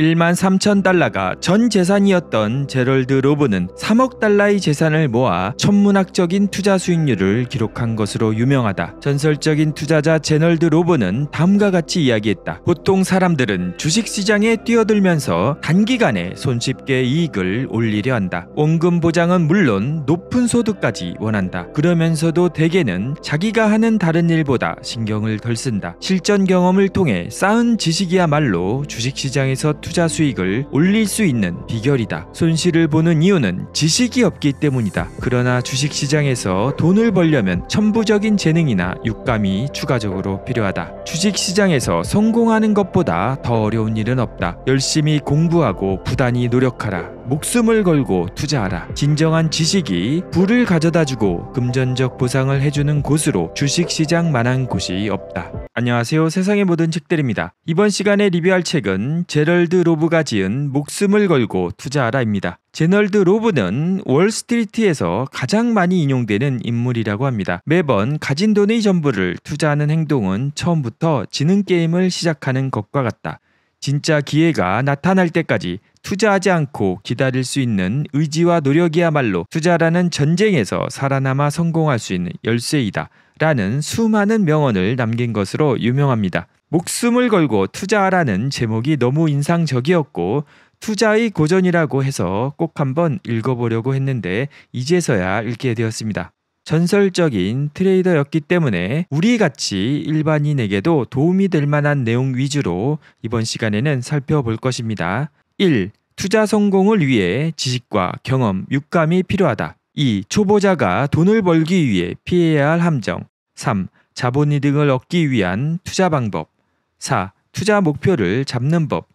1만 3천 달러가 전 재산이었던 제럴드 로브는 3억 달러의 재산을 모아 천문학적인 투자 수익률을 기록한 것으로 유명하다. 전설적인 투자자 제널드 로브는 다음과 같이 이야기했다. 보통 사람들은 주식시장에 뛰어들면서 단기간에 손쉽게 이익을 올리려 한다. 원금 보장은 물론 높은 소득까지 원한다. 그러면서도 대개는 자기가 하는 다른 일보다 신경을 덜 쓴다. 실전 경험을 통해 쌓은 지식이야말로 주식시장에서 투자 투자 수익을 올릴 수 있는 비결이다. 손실을 보는 이유는 지식이 없기 때문이다. 그러나 주식 시장에서 돈을 벌려면 천부적인 재능이나 육감이 추가적으로 필요하다. 주식 시장에서 성공하는 것보다 더 어려운 일은 없다. 열심히 공부하고 부단히 노력하라. 목숨을 걸고 투자하라. 진정한 지식이 부를 가져다주고 금전적 보상을 해주는 곳으로 주식시장만한 곳이 없다. 안녕하세요. 세상의 모든 책들입니다. 이번 시간에 리뷰할 책은 제럴드 로브가 지은 목숨을 걸고 투자하라입니다. 제널드 로브는 월스트리트에서 가장 많이 인용되는 인물이라고 합니다. 매번 가진 돈의 전부를 투자하는 행동은 처음부터 지능 게임을 시작하는 것과 같다. 진짜 기회가 나타날 때까지 투자하지 않고 기다릴 수 있는 의지와 노력이야말로 투자라는 전쟁에서 살아남아 성공할 수 있는 열쇠이다. 라는 수많은 명언을 남긴 것으로 유명합니다. 목숨을 걸고 투자하라는 제목이 너무 인상적이었고 투자의 고전이라고 해서 꼭 한번 읽어보려고 했는데 이제서야 읽게 되었습니다. 전설적인 트레이더였기 때문에 우리 같이 일반인에게도 도움이 될 만한 내용 위주로 이번 시간에는 살펴볼 것입니다. 1. 투자 성공을 위해 지식과 경험, 육감이 필요하다. 2. 초보자가 돈을 벌기 위해 피해야 할 함정. 3. 자본 이득을 얻기 위한 투자 방법. 4. 투자 목표를 잡는 법.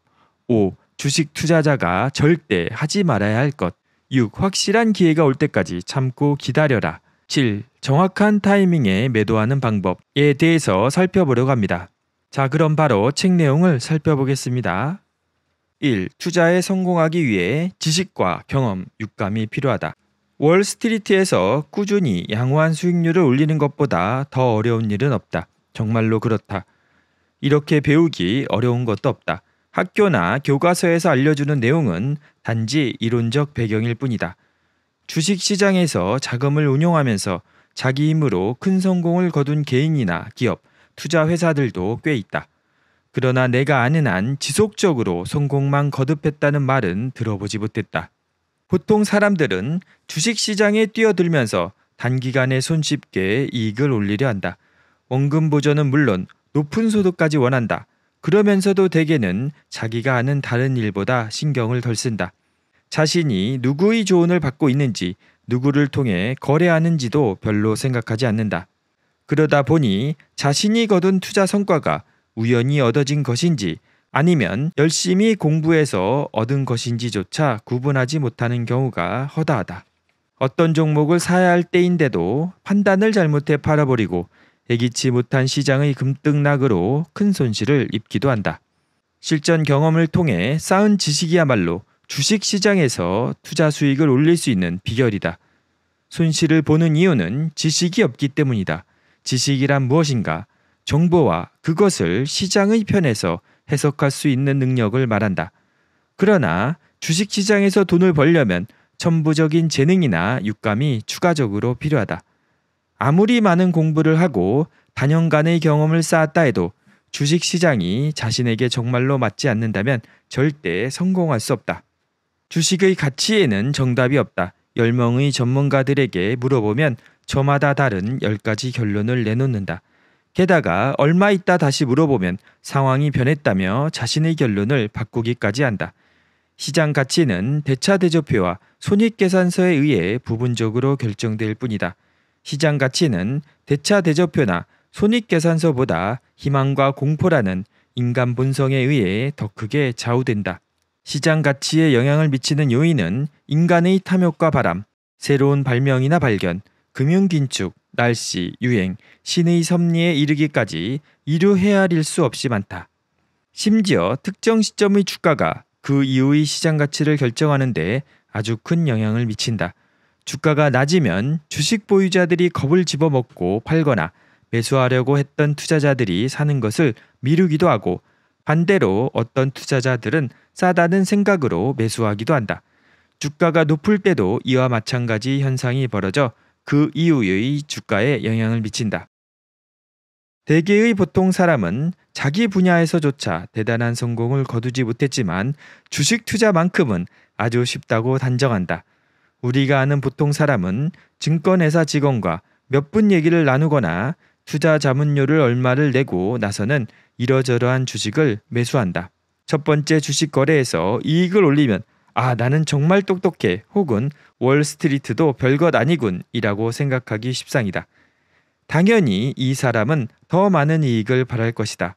5. 주식 투자자가 절대 하지 말아야 할 것. 6. 확실한 기회가 올 때까지 참고 기다려라. 7. 정확한 타이밍에 매도하는 방법에 대해서 살펴보려고 합니다. 자, 그럼 바로 책 내용을 살펴보겠습니다. 1. 투자에 성공하기 위해 지식과 경험, 육감이 필요하다. 월스트리트에서 꾸준히 양호한 수익률을 올리는 것보다 더 어려운 일은 없다. 정말로 그렇다. 이렇게 배우기 어려운 것도 없다. 학교나 교과서에서 알려주는 내용은 단지 이론적 배경일 뿐이다. 주식 시장에서 자금을 운용하면서 자기 힘으로 큰 성공을 거둔 개인이나 기업, 투자 회사들도 꽤 있다. 그러나 내가 아는 한 지속적으로 성공만 거듭했다는 말은 들어보지 못했다. 보통 사람들은 주식 시장에 뛰어들면서 단기간에 손쉽게 이익을 올리려 한다. 원금 보전은 물론 높은 소득까지 원한다. 그러면서도 대개는 자기가 아는 다른 일보다 신경을 덜 쓴다. 자신이 누구의 조언을 받고 있는지 누구를 통해 거래하는지도 별로 생각하지 않는다. 그러다 보니 자신이 거둔 투자 성과가 우연히 얻어진 것인지 아니면 열심히 공부해서 얻은 것인지조차 구분하지 못하는 경우가 허다하다. 어떤 종목을 사야 할 때인데도 판단을 잘못해 팔아버리고 예기치 못한 시장의 금등락으로 큰 손실을 입기도 한다. 실전 경험을 통해 쌓은 지식이야말로 주식 시장에서 투자 수익을 올릴 수 있는 비결이다. 손실을 보는 이유는 지식이 없기 때문이다. 지식이란 무엇인가? 정보와 그것을 시장의 편에서 해석할 수 있는 능력을 말한다. 그러나 주식 시장에서 돈을 벌려면 천부적인 재능이나 육감이 추가적으로 필요하다. 아무리 많은 공부를 하고 반연간의 경험을 쌓았다 해도 주식 시장이 자신에게 정말로 맞지 않는다면 절대 성공할 수 없다. 주식의 가치에는 정답이 없다. 10명의 전문가들에게 물어보면 저마다 다른 10가지 결론을 내놓는다. 게다가 얼마 있다 다시 물어보면 상황이 변했다며 자신의 결론을 바꾸기까지 한다. 시장 가치는 대차대조표와 손익계산서에 의해 부분적으로 결정될 뿐이다. 시장 가치는 대차대조표나 손익계산서보다 희망과 공포라는 인간 본성에 의해 더 크게 좌우된다. 시장 가치에 영향을 미치는 요인은 인간의 탐욕과 바람, 새로운 발명이나 발견, 금융 긴축, 날씨, 유행, 신의 섭리에 이르기까지 이루 헤아릴 수 없이 많다. 심지어 특정 시점의 주가가 그 이후의 시장 가치를 결정하는데 아주 큰 영향을 미친다. 주가가 낮으면 주식 보유자들이 겁을 집어먹고 팔거나 매수하려고 했던 투자자들이 사는 것을 미루기도 하고 반대로 어떤 투자자들은 싸다는 생각으로 매수하기도 한다. 주가가 높을 때도 이와 마찬가지 현상이 벌어져 그 이후의 주가에 영향을 미친다. 대개의 보통 사람은 자기 분야에서조차 대단한 성공을 거두지 못했지만 주식 투자만큼은 아주 쉽다고 단정한다. 우리가 아는 보통 사람은 증권회사 직원과 몇 분 얘기를 나누거나 투자 자문료를 얼마를 내고 나서는 이러저러한 주식을 매수한다. 첫 번째 주식 거래에서 이익을 올리면 아, 나는 정말 똑똑해 혹은 월스트리트도 별것 아니군 이라고 생각하기 쉽상이다. 당연히 이 사람은 더 많은 이익을 바랄 것이다.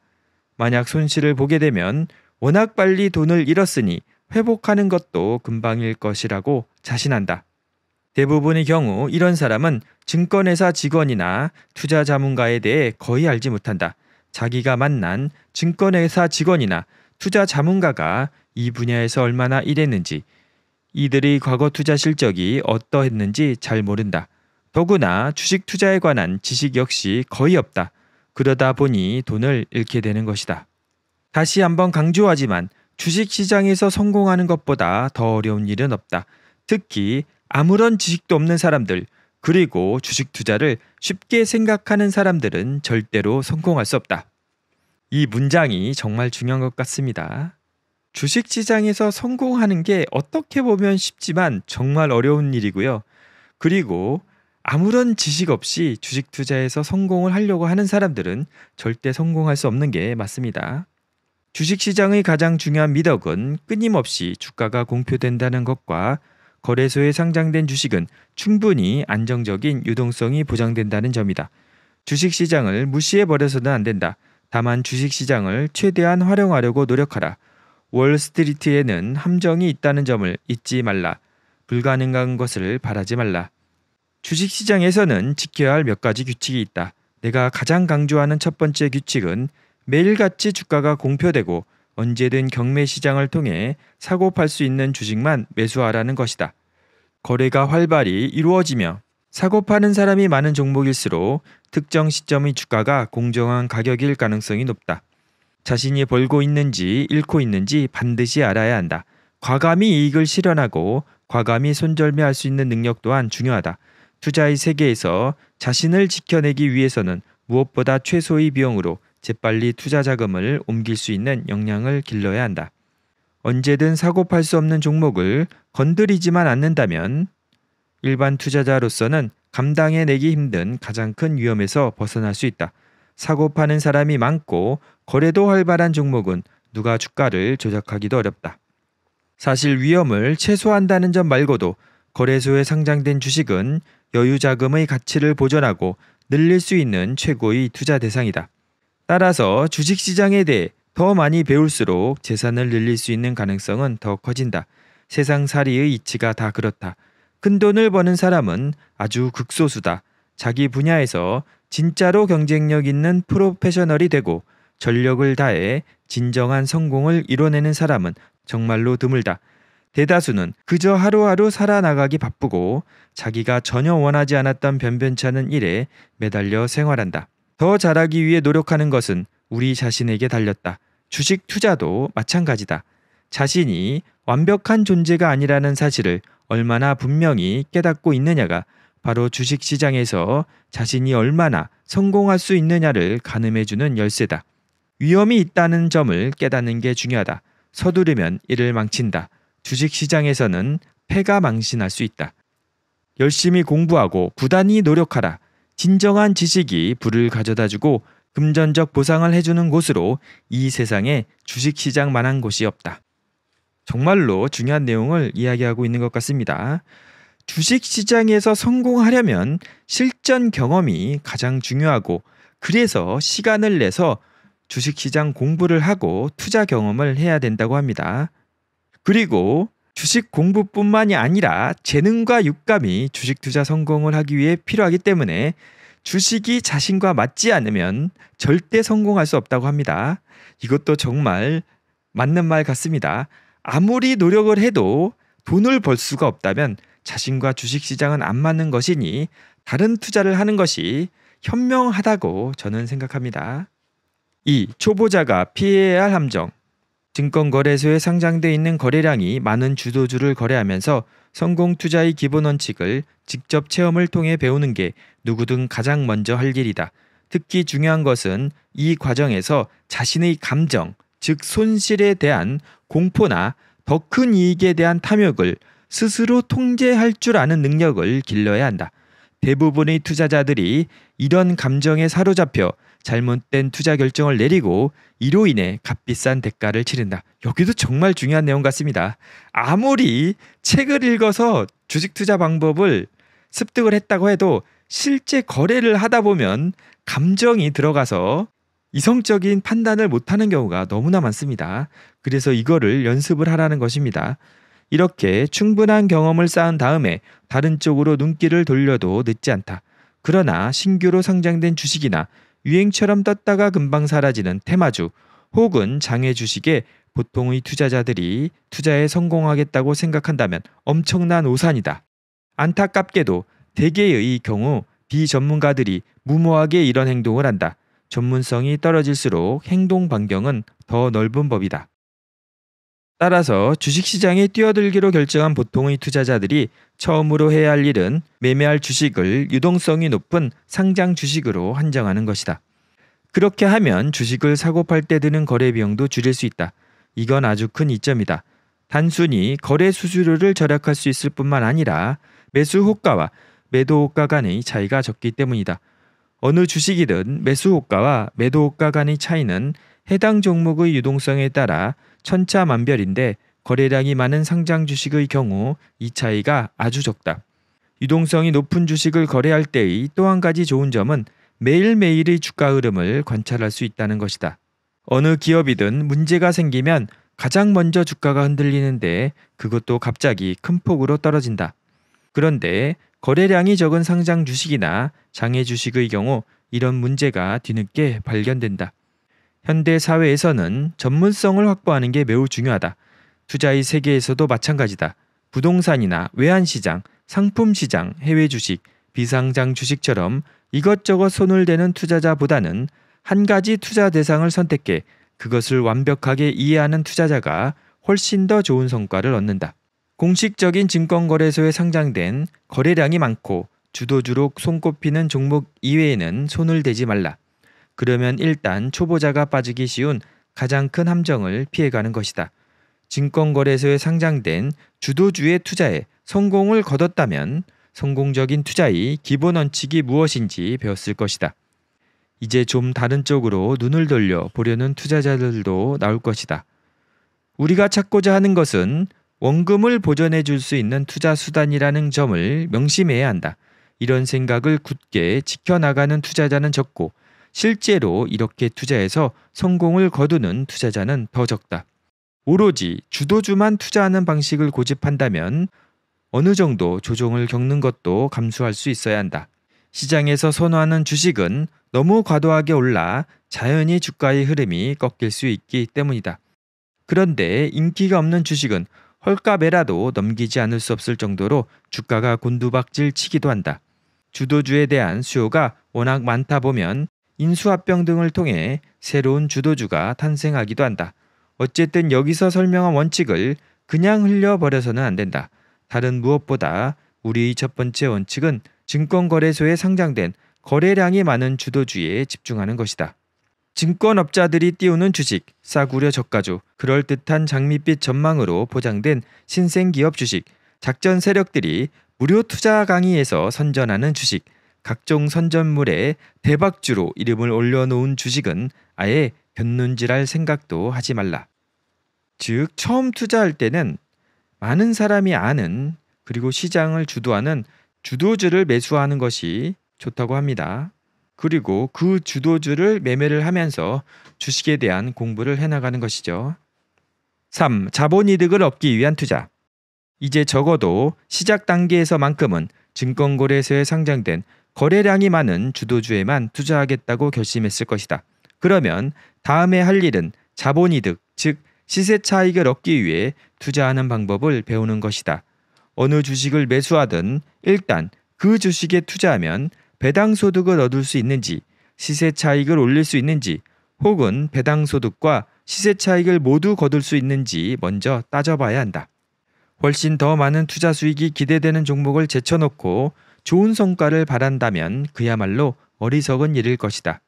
만약 손실을 보게 되면 워낙 빨리 돈을 잃었으니 회복하는 것도 금방일 것이라고 자신한다. 대부분의 경우 이런 사람은 증권회사 직원이나 투자 자문가에 대해 거의 알지 못한다. 자기가 만난 증권회사 직원이나 투자 자문가가 이 분야에서 얼마나 일했는지, 이들의 과거 투자 실적이 어떠했는지 잘 모른다. 더구나 주식 투자에 관한 지식 역시 거의 없다. 그러다 보니 돈을 잃게 되는 것이다. 다시 한번 강조하지만 주식 시장에서 성공하는 것보다 더 어려운 일은 없다. 특히 아무런 지식도 없는 사람들, 그리고 주식 투자를 쉽게 생각하는 사람들은 절대로 성공할 수 없다. 이 문장이 정말 중요한 것 같습니다. 주식 시장에서 성공하는 게 어떻게 보면 쉽지만 정말 어려운 일이고요. 그리고 아무런 지식 없이 주식 투자에서 성공을 하려고 하는 사람들은 절대 성공할 수 없는 게 맞습니다. 주식 시장의 가장 중요한 미덕은 끊임없이 주가가 공표된다는 것과 거래소에 상장된 주식은 충분히 안정적인 유동성이 보장된다는 점이다. 주식 시장을 무시해 버려서는 안 된다. 다만 주식 시장을 최대한 활용하려고 노력하라. 월스트리트에는 함정이 있다는 점을 잊지 말라. 불가능한 것을 바라지 말라. 주식 시장에서는 지켜야 할 몇 가지 규칙이 있다. 내가 가장 강조하는 첫 번째 규칙은 매일같이 주가가 공표되고 언제든 경매 시장을 통해 사고 팔 수 있는 주식만 매수하라는 것이다. 거래가 활발히 이루어지며 사고 파는 사람이 많은 종목일수록 특정 시점의 주가가 공정한 가격일 가능성이 높다. 자신이 벌고 있는지 잃고 있는지 반드시 알아야 한다. 과감히 이익을 실현하고 과감히 손절매할 수 있는 능력 또한 중요하다. 투자의 세계에서 자신을 지켜내기 위해서는 무엇보다 최소의 비용으로 재빨리 투자 자금을 옮길 수 있는 역량을 길러야 한다. 언제든 사고팔 수 없는 종목을 건드리지만 않는다면 일반 투자자로서는 감당해내기 힘든 가장 큰 위험에서 벗어날 수 있다. 사고 파는 사람이 많고 거래도 활발한 종목은 누가 주가를 조작하기도 어렵다. 사실 위험을 최소화한다는 점 말고도 거래소에 상장된 주식은 여유 자금의 가치를 보존하고 늘릴 수 있는 최고의 투자 대상이다. 따라서 주식시장에 대해 더 많이 배울수록 재산을 늘릴 수 있는 가능성은 더 커진다. 세상 사리의 이치가 다 그렇다. 큰 돈을 버는 사람은 아주 극소수다. 자기 분야에서 진짜로 경쟁력 있는 프로페셔널이 되고 전력을 다해 진정한 성공을 이뤄내는 사람은 정말로 드물다. 대다수는 그저 하루하루 살아나가기 바쁘고 자기가 전혀 원하지 않았던 변변찮은 일에 매달려 생활한다. 더 잘하기 위해 노력하는 것은 우리 자신에게 달렸다. 주식 투자도 마찬가지다. 자신이 완벽한 존재가 아니라는 사실을 얼마나 분명히 깨닫고 있느냐가 바로 주식 시장에서 자신이 얼마나 성공할 수 있느냐를 가늠해주는 열쇠다. 위험이 있다는 점을 깨닫는 게 중요하다. 서두르면 이를 망친다. 주식 시장에서는 패가 망신할 수 있다. 열심히 공부하고 부단히 노력하라. 진정한 지식이 부를 가져다주고 금전적 보상을 해주는 곳으로 이 세상에 주식시장만한 곳이 없다. 정말로 중요한 내용을 이야기하고 있는 것 같습니다. 주식시장에서 성공하려면 실전 경험이 가장 중요하고 그래서 시간을 내서 주식시장 공부를 하고 투자 경험을 해야 된다고 합니다. 그리고 주식 공부뿐만이 아니라 재능과 육감이 주식 투자 성공을 하기 위해 필요하기 때문에 주식이 자신과 맞지 않으면 절대 성공할 수 없다고 합니다. 이것도 정말 맞는 말 같습니다. 아무리 노력을 해도 돈을 벌 수가 없다면 자신과 주식 시장은 안 맞는 것이니 다른 투자를 하는 것이 현명하다고 저는 생각합니다. 2. 초보자가 피해야 할 함정 증권거래소에 상장돼 있는 거래량이 많은 주도주를 거래하면서 성공 투자의 기본 원칙을 직접 체험을 통해 배우는 게 누구든 가장 먼저 할 일이다. 특히 중요한 것은 이 과정에서 자신의 감정, 즉 손실에 대한 공포나 더 큰 이익에 대한 탐욕을 스스로 통제할 줄 아는 능력을 길러야 한다. 대부분의 투자자들이 이런 감정에 사로잡혀 잘못된 투자 결정을 내리고 이로 인해 값비싼 대가를 치른다. 여기도 정말 중요한 내용 같습니다. 아무리 책을 읽어서 주식 투자 방법을 습득을 했다고 해도 실제 거래를 하다 보면 감정이 들어가서 이성적인 판단을 못하는 경우가 너무나 많습니다. 그래서 이거를 연습을 하라는 것입니다. 이렇게 충분한 경험을 쌓은 다음에 다른 쪽으로 눈길을 돌려도 늦지 않다. 그러나 신규로 상장된 주식이나 유행처럼 떴다가 금방 사라지는 테마주 혹은 장외 주식에 보통의 투자자들이 투자에 성공하겠다고 생각한다면 엄청난 오산이다. 안타깝게도 대개의 경우 비전문가들이 무모하게 이런 행동을 한다. 전문성이 떨어질수록 행동 반경은 더 넓은 법이다. 따라서 주식시장에 뛰어들기로 결정한 보통의 투자자들이 처음으로 해야 할 일은 매매할 주식을 유동성이 높은 상장 주식으로 한정하는 것이다. 그렇게 하면 주식을 사고 팔 때 드는 거래 비용도 줄일 수 있다. 이건 아주 큰 이점이다. 단순히 거래 수수료를 절약할 수 있을 뿐만 아니라 매수 호가와 매도 호가 간의 차이가 적기 때문이다. 어느 주식이든 매수 호가와 매도 호가 간의 차이는 해당 종목의 유동성에 따라 천차만별인데 거래량이 많은 상장 주식의 경우 이 차이가 아주 적다. 유동성이 높은 주식을 거래할 때의 또 한 가지 좋은 점은 매일매일의 주가 흐름을 관찰할 수 있다는 것이다. 어느 기업이든 문제가 생기면 가장 먼저 주가가 흔들리는데 그것도 갑자기 큰 폭으로 떨어진다. 그런데 거래량이 적은 상장 주식이나 장외 주식의 경우 이런 문제가 뒤늦게 발견된다. 현대 사회에서는 전문성을 확보하는 게 매우 중요하다. 투자의 세계에서도 마찬가지다. 부동산이나 외환시장, 상품시장, 해외 주식, 비상장 주식처럼 이것저것 손을 대는 투자자보다는 한 가지 투자 대상을 선택해 그것을 완벽하게 이해하는 투자자가 훨씬 더 좋은 성과를 얻는다. 공식적인 증권거래소에 상장된 거래량이 많고 주도주로 손꼽히는 종목 이외에는 손을 대지 말라. 그러면 일단 초보자가 빠지기 쉬운 가장 큰 함정을 피해가는 것이다. 증권거래소에 상장된 주도주의 투자에 성공을 거뒀다면 성공적인 투자의 기본 원칙이 무엇인지 배웠을 것이다. 이제 좀 다른 쪽으로 눈을 돌려 보려는 투자자들도 나올 것이다. 우리가 찾고자 하는 것은 원금을 보전해 줄 수 있는 투자 수단이라는 점을 명심해야 한다. 이런 생각을 굳게 지켜나가는 투자자는 적고 실제로 이렇게 투자해서 성공을 거두는 투자자는 더 적다. 오로지 주도주만 투자하는 방식을 고집한다면 어느 정도 조정을 겪는 것도 감수할 수 있어야 한다. 시장에서 선호하는 주식은 너무 과도하게 올라 자연히 주가의 흐름이 꺾일 수 있기 때문이다. 그런데 인기가 없는 주식은 헐값에라도 넘기지 않을 수 없을 정도로 주가가 곤두박질 치기도 한다. 주도주에 대한 수요가 워낙 많다 보면 인수합병 등을 통해 새로운 주도주가 탄생하기도 한다. 어쨌든 여기서 설명한 원칙을 그냥 흘려버려서는 안 된다. 다른 무엇보다 우리의 첫 번째 원칙은 증권거래소에 상장된 거래량이 많은 주도주에 집중하는 것이다. 증권업자들이 띄우는 주식, 싸구려 저가주, 그럴듯한 장밋빛 전망으로 포장된 신생기업 주식, 작전 세력들이 무료 투자 강의에서 선전하는 주식, 각종 선전물에 대박주로 이름을 올려놓은 주식은 아예 견눈질할 생각도 하지 말라. 즉 처음 투자할 때는 많은 사람이 아는 그리고 시장을 주도하는 주도주를 매수하는 것이 좋다고 합니다. 그리고 그 주도주를 매매를 하면서 주식에 대한 공부를 해나가는 것이죠. 3. 자본이득을 얻기 위한 투자. 이제 적어도 시작 단계에서만큼은 증권거래소에 상장된 거래량이 많은 주도주에만 투자하겠다고 결심했을 것이다. 그러면 다음에 할 일은 자본이득, 즉 시세 차익을 얻기 위해 투자하는 방법을 배우는 것이다. 어느 주식을 매수하든 일단 그 주식에 투자하면 배당 소득을 얻을 수 있는지, 시세 차익을 올릴 수 있는지, 혹은 배당 소득과 시세 차익을 모두 거둘 수 있는지 먼저 따져봐야 한다. 훨씬 더 많은 투자 수익이 기대되는 종목을 제쳐놓고 좋은 성과를 바란다면 그야말로 어리석은 일일 것이다.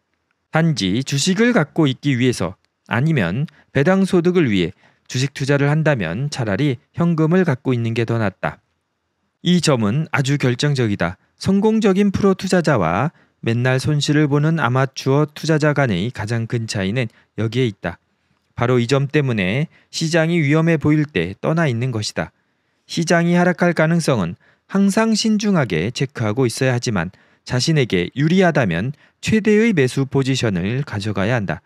단지 주식을 갖고 있기 위해서 아니면 배당 소득을 위해 주식 투자를 한다면 차라리 현금을 갖고 있는 게 더 낫다. 이 점은 아주 결정적이다. 성공적인 프로 투자자와 맨날 손실을 보는 아마추어 투자자 간의 가장 큰 차이는 여기에 있다. 바로 이 점 때문에 시장이 위험해 보일 때 떠나 있는 것이다. 시장이 하락할 가능성은 항상 신중하게 체크하고 있어야 하지만 자신에게 유리하다면 최대의 매수 포지션을 가져가야 한다.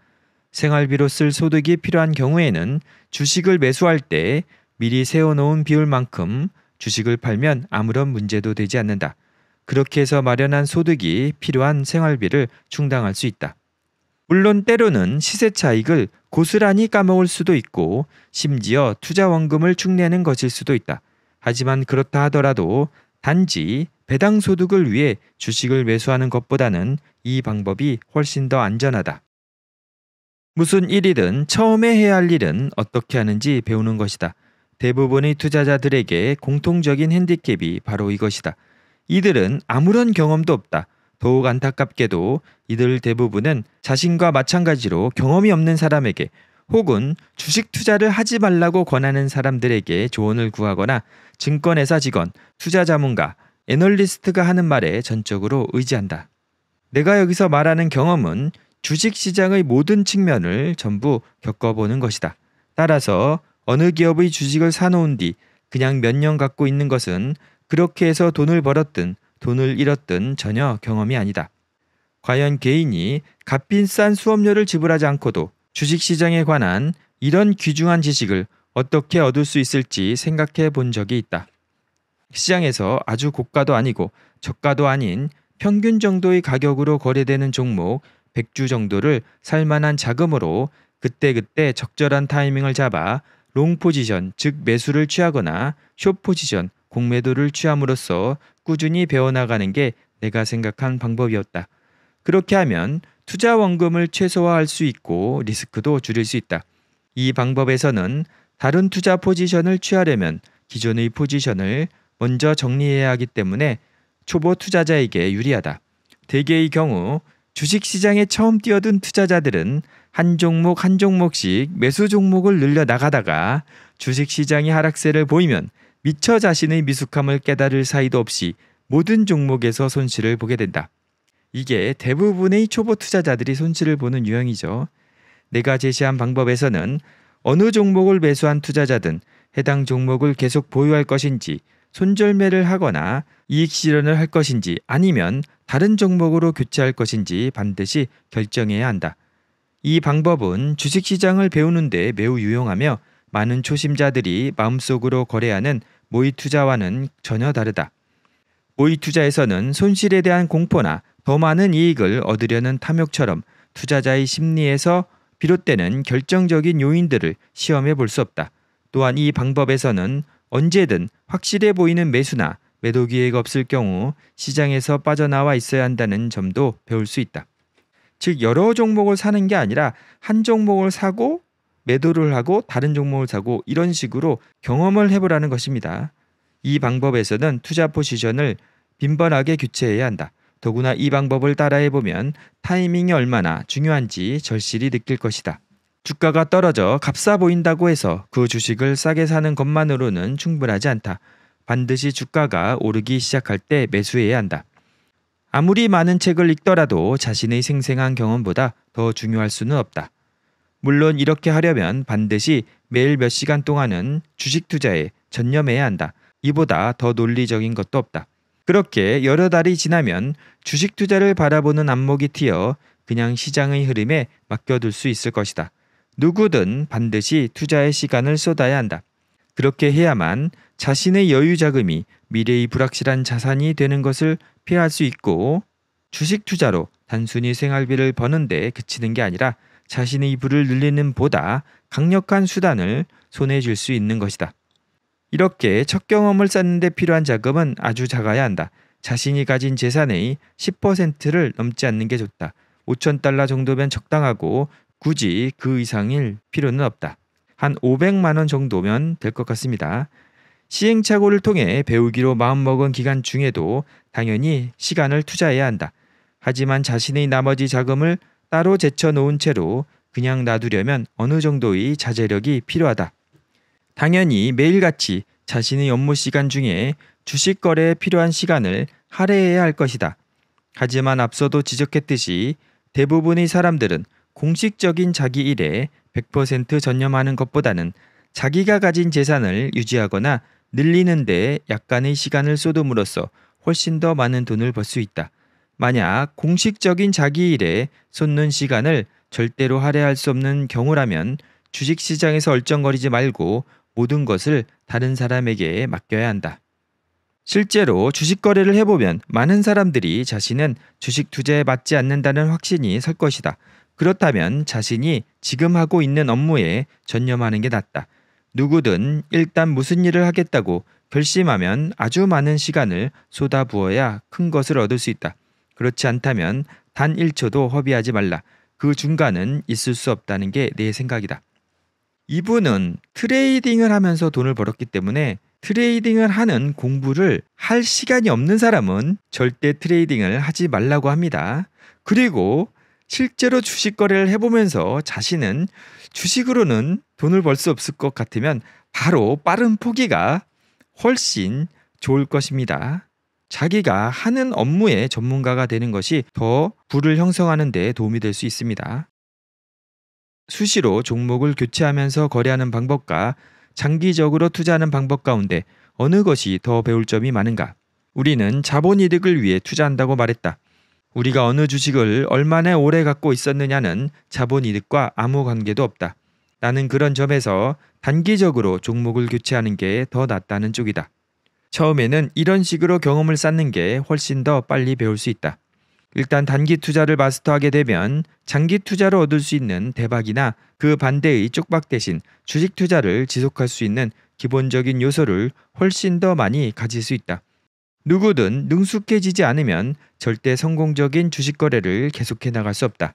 생활비로 쓸 소득이 필요한 경우에는 주식을 매수할 때 미리 세워놓은 비율만큼 주식을 팔면 아무런 문제도 되지 않는다. 그렇게 해서 마련한 소득이 필요한 생활비를 충당할 수 있다. 물론 때로는 시세 차익을 고스란히 까먹을 수도 있고 심지어 투자 원금을 축내는 것일 수도 있다. 하지만 그렇다 하더라도 단지 배당 소득을 위해 주식을 매수하는 것보다는 이 방법이 훨씬 더 안전하다. 무슨 일이든 처음에 해야 할 일은 어떻게 하는지 배우는 것이다. 대부분의 투자자들에게 공통적인 핸디캡이 바로 이것이다. 이들은 아무런 경험도 없다. 더욱 안타깝게도 이들 대부분은 자신과 마찬가지로 경험이 없는 사람에게 혹은 주식 투자를 하지 말라고 권하는 사람들에게 조언을 구하거나 증권회사 직원, 투자 자문가, 애널리스트가 하는 말에 전적으로 의지한다. 내가 여기서 말하는 경험은 주식 시장의 모든 측면을 전부 겪어보는 것이다. 따라서 어느 기업의 주식을 사놓은 뒤 그냥 몇 년 갖고 있는 것은 그렇게 해서 돈을 벌었든 돈을 잃었든 전혀 경험이 아니다. 과연 개인이 값비싼 수업료를 지불하지 않고도 주식시장에 관한 이런 귀중한 지식을 어떻게 얻을 수 있을지 생각해 본 적이 있다. 시장에서 아주 고가도 아니고 저가도 아닌 평균 정도의 가격으로 거래되는 종목 100주 정도를 살 만한 자금으로 그때그때 적절한 타이밍을 잡아 롱 포지션 즉 매수를 취하거나 쇼 포지션 공매도를 취함으로써 꾸준히 배워나가는 게 내가 생각한 방법이었다. 그렇게 하면 투자 원금을 최소화할 수 있고 리스크도 줄일 수 있다. 이 방법에서는 다른 투자 포지션을 취하려면 기존의 포지션을 먼저 정리해야 하기 때문에 초보 투자자에게 유리하다. 대개의 경우 주식 시장에 처음 뛰어든 투자자들은 한 종목 한 종목씩 매수 종목을 늘려 나가다가 주식 시장이 하락세를 보이면 미처 자신의 미숙함을 깨달을 사이도 없이 모든 종목에서 손실을 보게 된다. 이게 대부분의 초보 투자자들이 손실을 보는 유형이죠. 내가 제시한 방법에서는 어느 종목을 매수한 투자자든 해당 종목을 계속 보유할 것인지 손절매를 하거나 이익 실현을 할 것인지 아니면 다른 종목으로 교체할 것인지 반드시 결정해야 한다. 이 방법은 주식시장을 배우는데 매우 유용하며 많은 초심자들이 마음속으로 거래하는 모의 투자와는 전혀 다르다. 오이 투자에서는 손실에 대한 공포나 더 많은 이익을 얻으려는 탐욕처럼 투자자의 심리에서 비롯되는 결정적인 요인들을 시험해 볼 수 없다. 또한 이 방법에서는 언제든 확실해 보이는 매수나 매도 기회가 없을 경우 시장에서 빠져나와 있어야 한다는 점도 배울 수 있다. 즉 여러 종목을 사는 게 아니라 한 종목을 사고 매도를 하고 다른 종목을 사고 이런 식으로 경험을 해보라는 것입니다. 이 방법에서는 투자 포지션을 빈번하게 교체해야 한다. 더구나 이 방법을 따라해 보면 타이밍이 얼마나 중요한지 절실히 느낄 것이다. 주가가 떨어져 값싸 보인다고 해서 그 주식을 싸게 사는 것만으로는 충분하지 않다. 반드시 주가가 오르기 시작할 때 매수해야 한다. 아무리 많은 책을 읽더라도 자신의 생생한 경험보다 더 중요할 수는 없다. 물론 이렇게 하려면 반드시 매일 몇 시간 동안은 주식 투자에 전념해야 한다. 이보다 더 논리적인 것도 없다. 그렇게 여러 달이 지나면 주식 투자를 바라보는 안목이 트여 그냥 시장의 흐름에 맡겨둘 수 있을 것이다. 누구든 반드시 투자의 시간을 쏟아야 한다. 그렇게 해야만 자신의 여유 자금이 미래의 불확실한 자산이 되는 것을 피할 수 있고 주식 투자로 단순히 생활비를 버는데 그치는 게 아니라 자신의 부를 늘리는 보다 강력한 수단을 손에 줄 수 있는 것이다. 이렇게 첫 경험을 쌓는데 필요한 자금은 아주 작아야 한다. 자신이 가진 재산의 10%를 넘지 않는 게 좋다. 5천 달러 정도면 적당하고 굳이 그 이상일 필요는 없다. 한 500만 원 정도면 될 것 같습니다. 시행착오를 통해 배우기로 마음먹은 기간 중에도 당연히 시간을 투자해야 한다. 하지만 자신의 나머지 자금을 따로 제쳐놓은 채로 그냥 놔두려면 어느 정도의 자제력이 필요하다. 당연히 매일같이 자신의 업무 시간 중에 주식 거래에 필요한 시간을 할애해야 할 것이다. 하지만 앞서도 지적했듯이 대부분의 사람들은 공식적인 자기 일에 100% 전념하는 것보다는 자기가 가진 재산을 유지하거나 늘리는 데 약간의 시간을 쏟음으로써 훨씬 더 많은 돈을 벌 수 있다. 만약 공식적인 자기 일에 쏟는 시간을 절대로 할애할 수 없는 경우라면 주식시장에서 얼쩡거리지 말고 모든 것을 다른 사람에게 맡겨야 한다. 실제로 주식 거래를 해보면 많은 사람들이 자신은 주식 투자에 맞지 않는다는 확신이 설 것이다. 그렇다면 자신이 지금 하고 있는 업무에 전념하는 게 낫다. 누구든 일단 무슨 일을 하겠다고 결심하면 아주 많은 시간을 쏟아부어야 큰 것을 얻을 수 있다. 그렇지 않다면 단 1초도 허비하지 말라. 그 중간은 있을 수 없다는 게 내 생각이다. 이분은 트레이딩을 하면서 돈을 벌었기 때문에 트레이딩을 하는 공부를 할 시간이 없는 사람은 절대 트레이딩을 하지 말라고 합니다. 그리고 실제로 주식 거래를 해보면서 자신은 주식으로는 돈을 벌 수 없을 것 같으면 바로 빠른 포기가 훨씬 좋을 것입니다. 자기가 하는 업무의 전문가가 되는 것이 더 부를 형성하는 데 도움이 될 수 있습니다. 수시로 종목을 교체하면서 거래하는 방법과 장기적으로 투자하는 방법 가운데 어느 것이 더 배울 점이 많은가? 우리는 자본 이득을 위해 투자한다고 말했다. 우리가 어느 주식을 얼마나 오래 갖고 있었느냐는 자본 이득과 아무 관계도 없다. 나는 그런 점에서 단기적으로 종목을 교체하는 게 더 낫다는 쪽이다. 처음에는 이런 식으로 경험을 쌓는 게 훨씬 더 빨리 배울 수 있다. 일단 단기 투자를 마스터하게 되면 장기 투자를 얻을 수 있는 대박이나 그 반대의 쪽박 대신 주식 투자를 지속할 수 있는 기본적인 요소를 훨씬 더 많이 가질 수 있다. 누구든 능숙해지지 않으면 절대 성공적인 주식 거래를 계속해 나갈 수 없다.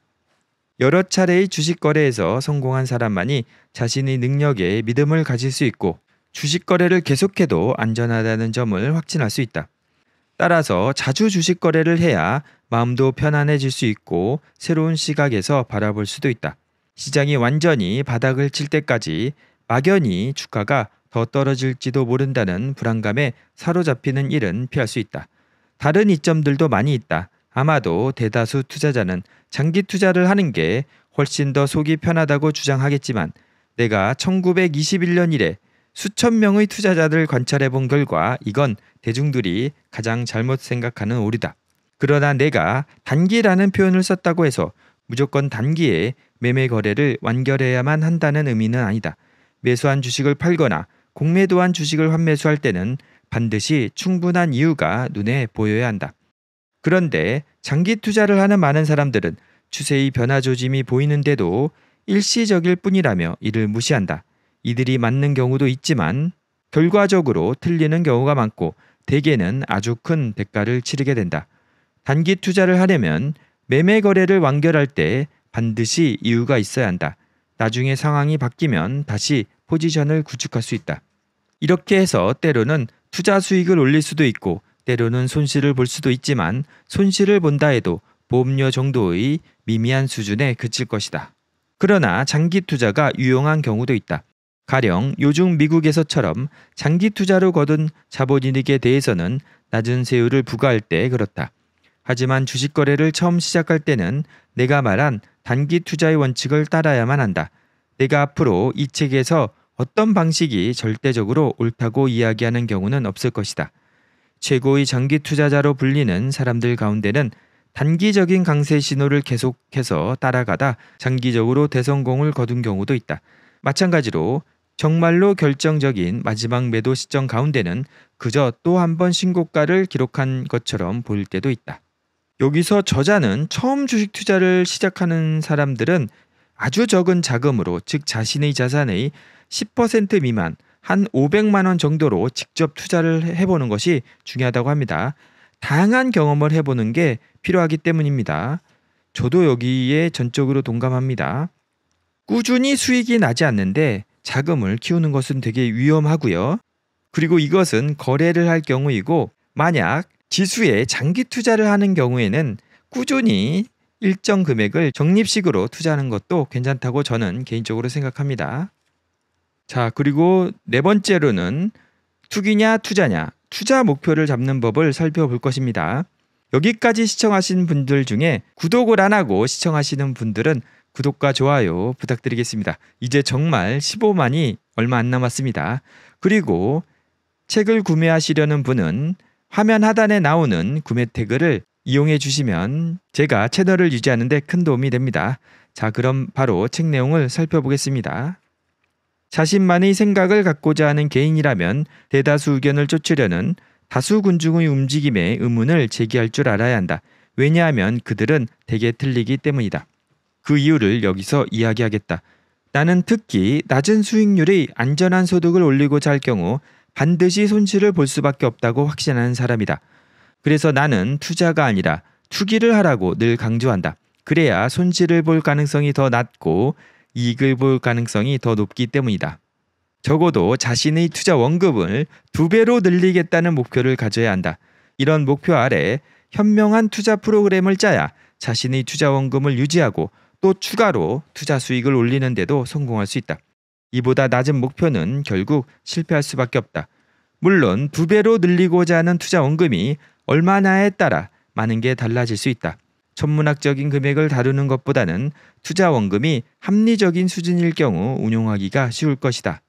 여러 차례의 주식 거래에서 성공한 사람만이 자신의 능력에 믿음을 가질 수 있고 주식 거래를 계속해도 안전하다는 점을 확신할 수 있다. 따라서 자주 주식 거래를 해야 마음도 편안해질 수 있고 새로운 시각에서 바라볼 수도 있다. 시장이 완전히 바닥을 칠 때까지 막연히 주가가 더 떨어질지도 모른다는 불안감에 사로잡히는 일은 피할 수 있다. 다른 이점들도 많이 있다. 아마도 대다수 투자자는 장기 투자를 하는 게 훨씬 더 속이 편하다고 주장하겠지만 내가 1921년 이래 수천 명의 투자자들 관찰해 본 결과 이건 대중들이 가장 잘못 생각하는 오류다. 그러나 내가 단기라는 표현을 썼다고 해서 무조건 단기에 매매 거래를 완결해야만 한다는 의미는 아니다. 매수한 주식을 팔거나 공매도한 주식을 환매수할 때는 반드시 충분한 이유가 눈에 보여야 한다. 그런데 장기 투자를 하는 많은 사람들은 추세의 변화 조짐이 보이는데도 일시적일 뿐이라며 이를 무시한다. 이들이 맞는 경우도 있지만 결과적으로 틀리는 경우가 많고 대개는 아주 큰 대가를 치르게 된다. 단기 투자를 하려면 매매 거래를 완결할 때 반드시 이유가 있어야 한다. 나중에 상황이 바뀌면 다시 포지션을 구축할 수 있다. 이렇게 해서 때로는 투자 수익을 올릴 수도 있고 때로는 손실을 볼 수도 있지만 손실을 본다 해도 보험료 정도의 미미한 수준에 그칠 것이다. 그러나 장기 투자가 유용한 경우도 있다. 가령 요즘 미국에서처럼 장기 투자로 거둔 자본이익에 대해서는 낮은 세율을 부과할 때 그렇다. 하지만 주식 거래를 처음 시작할 때는 내가 말한 단기 투자의 원칙을 따라야만 한다. 내가 앞으로 이 책에서 어떤 방식이 절대적으로 옳다고 이야기하는 경우는 없을 것이다. 최고의 장기 투자자로 불리는 사람들 가운데는 단기적인 강세 신호를 계속해서 따라가다 장기적으로 대성공을 거둔 경우도 있다. 마찬가지로 정말로 결정적인 마지막 매도 시점 가운데는 그저 또 한 번 신고가를 기록한 것처럼 보일 때도 있다. 여기서 저자는 처음 주식 투자를 시작하는 사람들은 아주 적은 자금으로 즉 자신의 자산의 10% 미만 한 500만 원 정도로 직접 투자를 해보는 것이 중요하다고 합니다. 다양한 경험을 해보는 게 필요하기 때문입니다. 저도 여기에 전적으로 동감합니다. 꾸준히 수익이 나지 않는데 자금을 키우는 것은 되게 위험하고요. 그리고 이것은 거래를 할 경우이고 만약 지수에 장기 투자를 하는 경우에는 꾸준히 일정 금액을 적립식으로 투자하는 것도 괜찮다고 저는 개인적으로 생각합니다. 자, 그리고 네 번째로는 투기냐 투자냐 투자 목표를 잡는 법을 살펴볼 것입니다. 여기까지 시청하신 분들 중에 구독을 안 하고 시청하시는 분들은 구독과 좋아요 부탁드리겠습니다. 이제 정말 15만이 얼마 안 남았습니다. 그리고 책을 구매하시려는 분은 화면 하단에 나오는 구매 태그를 이용해 주시면 제가 채널을 유지하는 데 큰 도움이 됩니다. 자 그럼 바로 책 내용을 살펴보겠습니다. 자신만의 생각을 갖고자 하는 개인이라면 대다수 의견을 쫓으려는 다수 군중의 움직임에 의문을 제기할 줄 알아야 한다. 왜냐하면 그들은 대개 틀리기 때문이다. 그 이유를 여기서 이야기하겠다. 나는 특히 낮은 수익률이 안전한 소득을 올리고자 할 경우 반드시 손실을 볼 수밖에 없다고 확신하는 사람이다. 그래서 나는 투자가 아니라 투기를 하라고 늘 강조한다. 그래야 손실을 볼 가능성이 더 낮고 이익을 볼 가능성이 더 높기 때문이다. 적어도 자신의 투자 원금을 두 배로 늘리겠다는 목표를 가져야 한다. 이런 목표 아래 현명한 투자 프로그램을 짜야 자신의 투자 원금을 유지하고 또 추가로 투자 수익을 올리는데도 성공할 수 있다. 이보다 낮은 목표는 결국 실패할 수밖에 없다. 물론 두 배로 늘리고자 하는 투자 원금이 얼마나에 따라 많은 게 달라질 수 있다. 천문학적인 금액을 다루는 것보다는 투자 원금이 합리적인 수준일 경우 운용하기가 쉬울 것이다.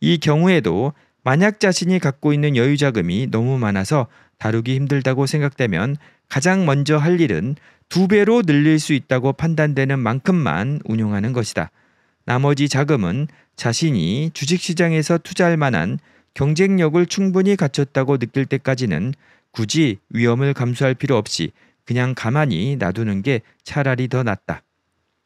이 경우에도 만약 자신이 갖고 있는 여유 자금이 너무 많아서 다루기 힘들다고 생각되면 가장 먼저 할 일은 두 배로 늘릴 수 있다고 판단되는 만큼만 운용하는 것이다. 나머지 자금은 자신이 주식시장에서 투자할 만한 경쟁력을 충분히 갖췄다고 느낄 때까지는 굳이 위험을 감수할 필요 없이 그냥 가만히 놔두는 게 차라리 더 낫다.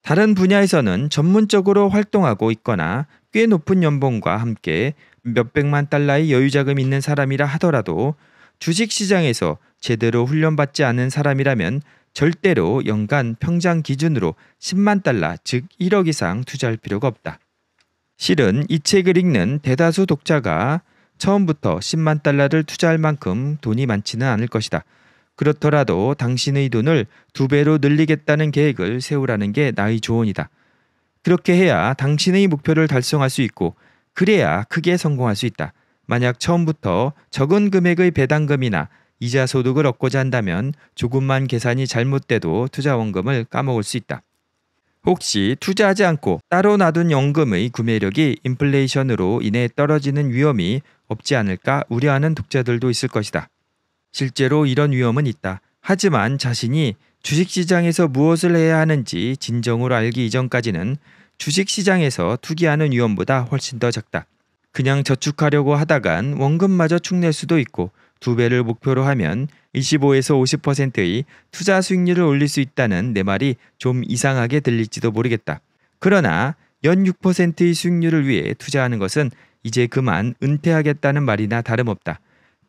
다른 분야에서는 전문적으로 활동하고 있거나 꽤 높은 연봉과 함께 몇백만 달러의 여유자금 있는 사람이라 하더라도 주식시장에서 제대로 훈련받지 않은 사람이라면 절대로 연간 평장 기준으로 10만 달러, 즉 1억 이상 투자할 필요가 없다. 실은 이 책을 읽는 대다수 독자가 처음부터 10만 달러를 투자할 만큼 돈이 많지는 않을 것이다. 그렇더라도 당신의 돈을 두 배로 늘리겠다는 계획을 세우라는 게 나의 조언이다. 그렇게 해야 당신의 목표를 달성할 수 있고 그래야 크게 성공할 수 있다. 만약 처음부터 적은 금액의 배당금이나 이자 소득을 얻고자 한다면 조금만 계산이 잘못돼도 투자 원금을 까먹을 수 있다. 혹시 투자하지 않고 따로 놔둔 연금의 구매력이 인플레이션으로 인해 떨어지는 위험이 없지 않을까 우려하는 독자들도 있을 것이다. 실제로 이런 위험은 있다. 하지만 자신이 주식시장에서 무엇을 해야 하는지 진정으로 알기 이전까지는 주식시장에서 투기하는 위험보다 훨씬 더 작다. 그냥 저축하려고 하다간 원금마저 축낼 수도 있고 두 배를 목표로 하면 25에서 50%의 투자 수익률을 올릴 수 있다는 내 말이 좀 이상하게 들릴지도 모르겠다. 그러나 연 6%의 수익률을 위해 투자하는 것은 이제 그만 은퇴하겠다는 말이나 다름없다.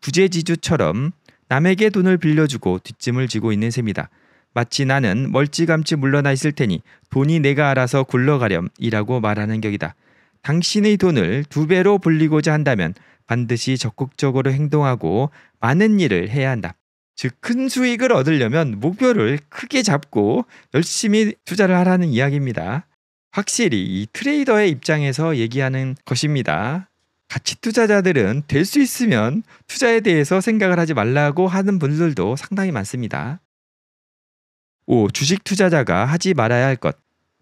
부재지주처럼 남에게 돈을 빌려주고 뒷짐을 지고 있는 셈이다. 마치 나는 멀찌감치 물러나 있을 테니 돈이 내가 알아서 굴러가렴이라고 말하는 격이다. 당신의 돈을 두 배로 불리고자 한다면 반드시 적극적으로 행동하고 많은 일을 해야 한다. 즉, 큰 수익을 얻으려면 목표를 크게 잡고 열심히 투자를 하라는 이야기입니다. 확실히 이 트레이더의 입장에서 얘기하는 것입니다. 가치 투자자들은 될 수 있으면 투자에 대해서 생각을 하지 말라고 하는 분들도 상당히 많습니다. 5. 주식 투자자가 하지 말아야 할 것.